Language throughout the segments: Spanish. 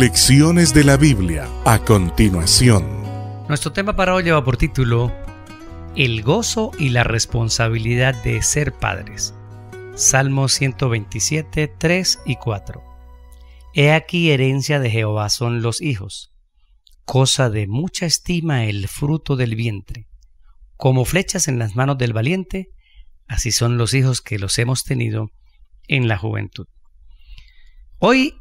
Lecciones de la Biblia a continuación. Nuestro tema para hoy lleva por título El gozo y la responsabilidad de ser padres. Salmos 127, 3 y 4. He aquí herencia de Jehová son los hijos, cosa de mucha estima el fruto del vientre. Como flechas en las manos del valiente, así son los hijos que los hemos tenido en la juventud. Hoy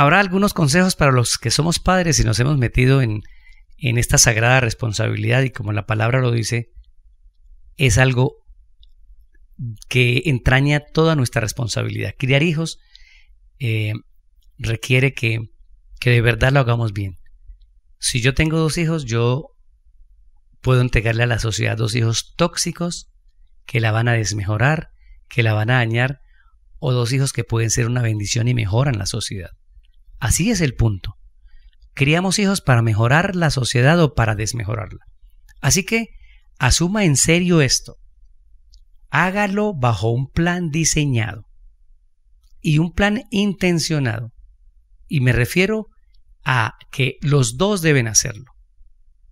Habrá algunos consejos para los que somos padres y nos hemos metido en, esta sagrada responsabilidad y como la palabra lo dice, es algo que entraña toda nuestra responsabilidad. Criar hijos eh, requiere que de verdad lo hagamos bien. Si yo tengo dos hijos, yo puedo entregarle a la sociedad dos hijos tóxicos que la van a desmejorar, que la van a dañar, o dos hijos que pueden ser una bendición y mejoran la sociedad. Así es el punto. Criamos hijos para mejorar la sociedad o para desmejorarla. Así que asuma en serio esto. Hágalo bajo un plan diseñado y un plan intencionado. Y me refiero a que los dos deben hacerlo.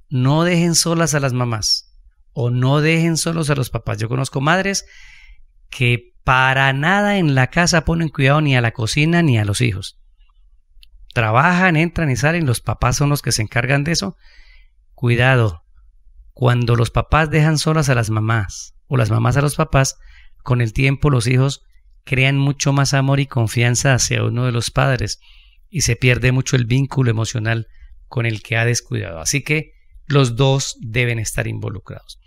No dejen solas a las mamás o no dejen solos a los papás. Yo conozco madres que para nada en la casa ponen cuidado ni a la cocina ni a los hijos trabajan, entran y salen, los papás son los que se encargan de eso. Cuidado, cuando los papás dejan solas a las mamás o las mamás a los papás, con el tiempo los hijos crean mucho más amor y confianza hacia uno de los padres y se pierde mucho el vínculo emocional con el que ha descuidado. Así que los dos deben estar involucrados.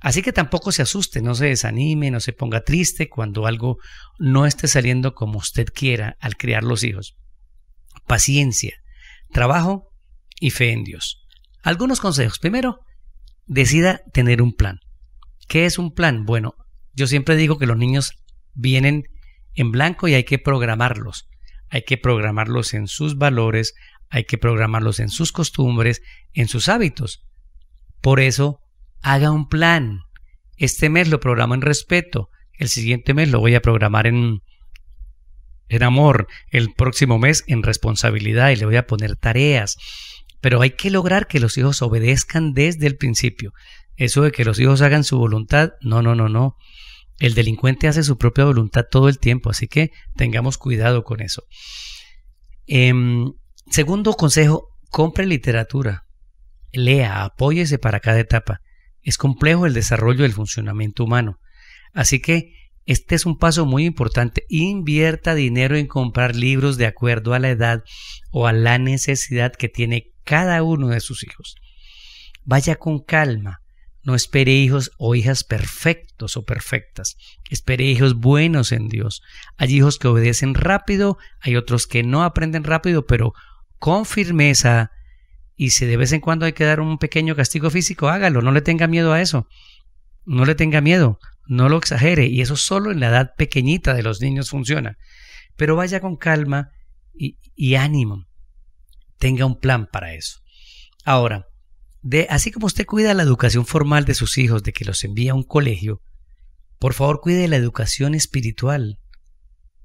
Así que tampoco se asuste, no se desanime, no se ponga triste cuando algo no esté saliendo como usted quiera al criar los hijos paciencia, trabajo y fe en Dios. Algunos consejos. Primero, decida tener un plan. ¿Qué es un plan? Bueno, yo siempre digo que los niños vienen en blanco y hay que programarlos. Hay que programarlos en sus valores, hay que programarlos en sus costumbres, en sus hábitos. Por eso, haga un plan. Este mes lo programo en respeto, el siguiente mes lo voy a programar en en amor, el próximo mes en responsabilidad y le voy a poner tareas. Pero hay que lograr que los hijos obedezcan desde el principio. Eso de que los hijos hagan su voluntad, no, no, no, no. El delincuente hace su propia voluntad todo el tiempo, así que tengamos cuidado con eso. Em, segundo consejo, compre literatura. Lea, apóyese para cada etapa. Es complejo el desarrollo del funcionamiento humano. Así que este es un paso muy importante. Invierta dinero en comprar libros de acuerdo a la edad o a la necesidad que tiene cada uno de sus hijos. Vaya con calma. No espere hijos o hijas perfectos o perfectas. Espere hijos buenos en Dios. Hay hijos que obedecen rápido, hay otros que no aprenden rápido, pero con firmeza. Y si de vez en cuando hay que dar un pequeño castigo físico, hágalo. No le tenga miedo a eso. No le tenga miedo. No lo exagere, y eso solo en la edad pequeñita de los niños funciona. Pero vaya con calma y, ánimo. Tenga un plan para eso. Ahora, de, así como usted cuida la educación formal de sus hijos, de que los envía a un colegio, por favor cuide la educación espiritual.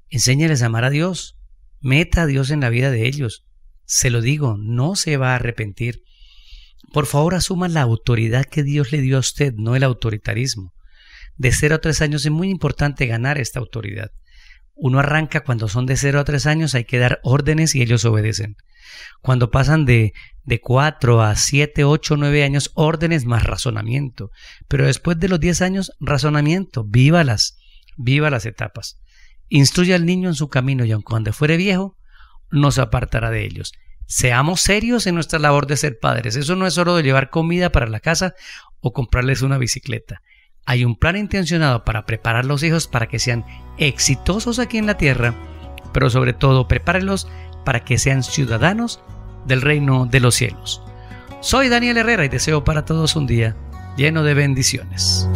Enséñales a amar a Dios. Meta a Dios en la vida de ellos. Se lo digo, no se va a arrepentir. Por favor, asuma la autoridad que Dios le dio a usted, no el autoritarismo de 0 a 3 años es muy importante ganar esta autoridad. Uno arranca cuando son de 0 a 3 años, hay que dar órdenes y ellos obedecen. Cuando pasan de, de 4 a 7, 8, 9 años, órdenes más razonamiento. Pero después de los 10 años, razonamiento, vívalas, viva las etapas. Instruye al niño en su camino y aun cuando fuere viejo, no se apartará de ellos. Seamos serios en nuestra labor de ser padres. Eso no es solo de llevar comida para la casa o comprarles una bicicleta hay un plan intencionado para preparar los hijos para que sean exitosos aquí en la tierra, pero sobre todo prepárelos para que sean ciudadanos del reino de los cielos. Soy Daniel Herrera y deseo para todos un día lleno de bendiciones.